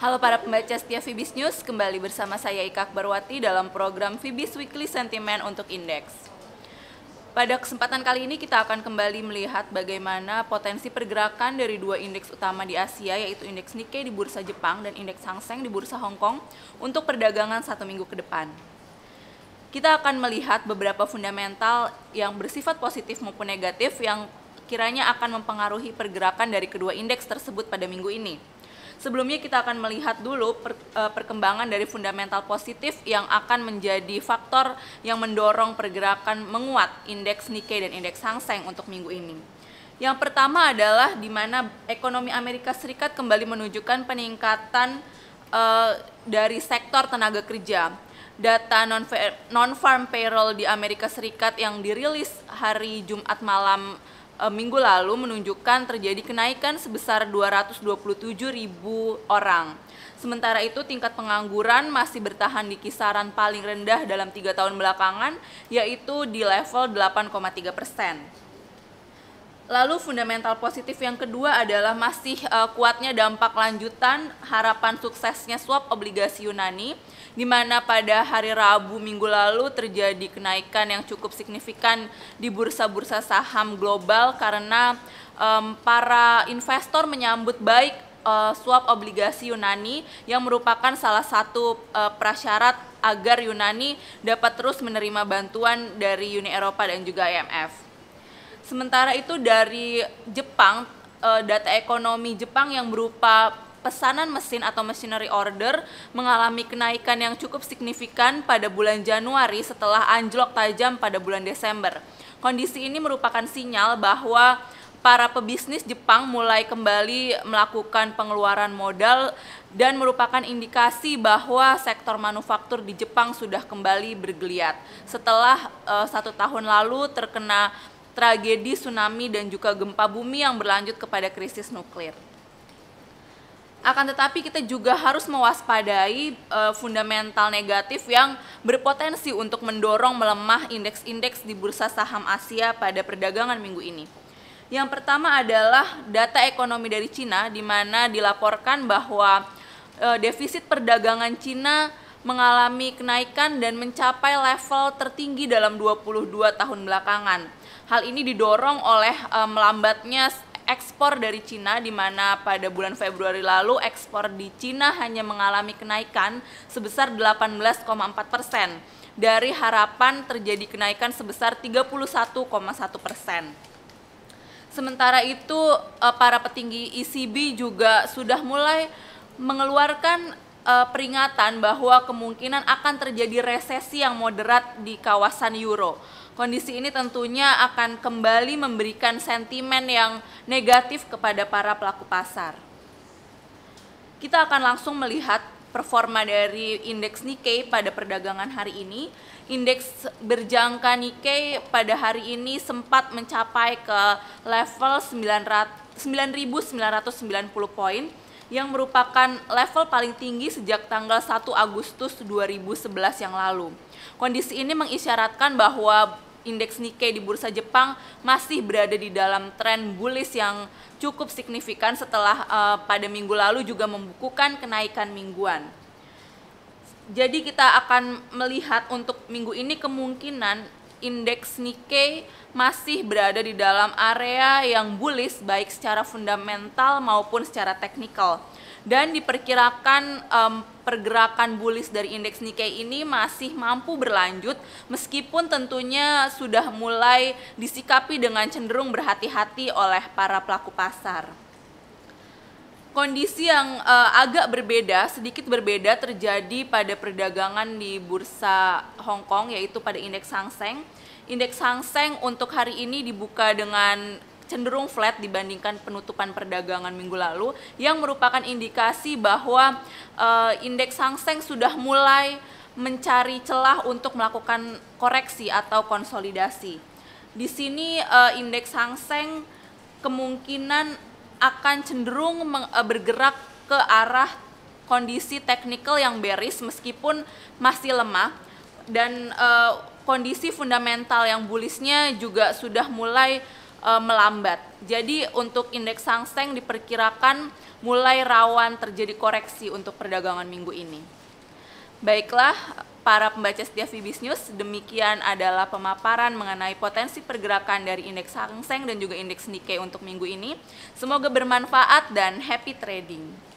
Halo para pembaca setia Fibis News, kembali bersama saya Ika Akbarwati dalam program Fibis Weekly Sentiment untuk Indeks. Pada kesempatan kali ini kita akan kembali melihat bagaimana potensi pergerakan dari dua indeks utama di Asia yaitu indeks Nikkei di bursa Jepang dan indeks Hang Seng di bursa Hong Kong untuk perdagangan satu minggu ke depan kita akan melihat beberapa fundamental yang bersifat positif maupun negatif yang kiranya akan mempengaruhi pergerakan dari kedua indeks tersebut pada minggu ini. Sebelumnya kita akan melihat dulu per, uh, perkembangan dari fundamental positif yang akan menjadi faktor yang mendorong pergerakan menguat indeks Nikkei dan indeks Hang Seng untuk minggu ini. Yang pertama adalah di mana ekonomi Amerika Serikat kembali menunjukkan peningkatan uh, dari sektor tenaga kerja data non-farm payroll di Amerika Serikat yang dirilis hari Jumat malam e, minggu lalu menunjukkan terjadi kenaikan sebesar 227 ribu orang. Sementara itu tingkat pengangguran masih bertahan di kisaran paling rendah dalam tiga tahun belakangan yaitu di level 8,3 persen. Lalu fundamental positif yang kedua adalah masih uh, kuatnya dampak lanjutan harapan suksesnya swap obligasi Yunani di mana pada hari Rabu minggu lalu terjadi kenaikan yang cukup signifikan di bursa-bursa saham global karena um, para investor menyambut baik uh, swap obligasi Yunani yang merupakan salah satu uh, prasyarat agar Yunani dapat terus menerima bantuan dari Uni Eropa dan juga IMF. Sementara itu dari Jepang e, data ekonomi Jepang yang berupa pesanan mesin atau machinery order mengalami kenaikan yang cukup signifikan pada bulan Januari setelah anjlok tajam pada bulan Desember. Kondisi ini merupakan sinyal bahwa para pebisnis Jepang mulai kembali melakukan pengeluaran modal dan merupakan indikasi bahwa sektor manufaktur di Jepang sudah kembali bergeliat setelah uh, satu tahun lalu terkena tragedi tsunami dan juga gempa bumi yang berlanjut kepada krisis nuklir akan tetapi kita juga harus mewaspadai uh, fundamental negatif yang berpotensi untuk mendorong melemah indeks-indeks di bursa saham Asia pada perdagangan minggu ini. Yang pertama adalah data ekonomi dari Cina di mana dilaporkan bahwa uh, defisit perdagangan Cina mengalami kenaikan dan mencapai level tertinggi dalam 22 tahun belakangan. Hal ini didorong oleh uh, melambatnya ekspor dari Cina di mana pada bulan Februari lalu ekspor di Cina hanya mengalami kenaikan sebesar 18,4 persen dari harapan terjadi kenaikan sebesar 31,1 persen. Sementara itu eh, para petinggi ECB juga sudah mulai mengeluarkan eh, peringatan bahwa kemungkinan akan terjadi resesi yang moderat di kawasan euro Kondisi ini tentunya akan kembali memberikan sentimen yang negatif kepada para pelaku pasar. Kita akan langsung melihat performa dari indeks Nikkei pada perdagangan hari ini. Indeks berjangka Nikkei pada hari ini sempat mencapai ke level 9.990 poin yang merupakan level paling tinggi sejak tanggal 1 Agustus 2011 yang lalu. Kondisi ini mengisyaratkan bahwa indeks Nikkei di bursa Jepang masih berada di dalam tren bullish yang cukup signifikan setelah uh, pada minggu lalu juga membukukan kenaikan mingguan. Jadi kita akan melihat untuk minggu ini kemungkinan indeks Nikkei masih berada di dalam area yang bullish baik secara fundamental maupun secara teknikal dan diperkirakan um, pergerakan bullish dari indeks Nikkei ini masih mampu berlanjut meskipun tentunya sudah mulai disikapi dengan cenderung berhati-hati oleh para pelaku pasar. Kondisi yang uh, agak berbeda, sedikit berbeda terjadi pada perdagangan di bursa Hong Kong yaitu pada indeks Hang Seng. Indeks Hang Seng untuk hari ini dibuka dengan cenderung flat dibandingkan penutupan perdagangan minggu lalu yang merupakan indikasi bahwa uh, indeks Hang Seng sudah mulai mencari celah untuk melakukan koreksi atau konsolidasi. Di sini uh, indeks Hang Seng kemungkinan akan cenderung eh, bergerak ke arah kondisi teknikal yang beris meskipun masih lemah dan uh, kondisi fundamental yang bullishnya juga sudah mulai e, melambat. Jadi untuk indeks Hang Seng diperkirakan mulai rawan terjadi koreksi untuk perdagangan minggu ini. Baiklah, para pembaca setia Vibis News, demikian adalah pemaparan mengenai potensi pergerakan dari indeks Hang Seng dan juga indeks Nikkei untuk minggu ini. Semoga bermanfaat dan happy trading.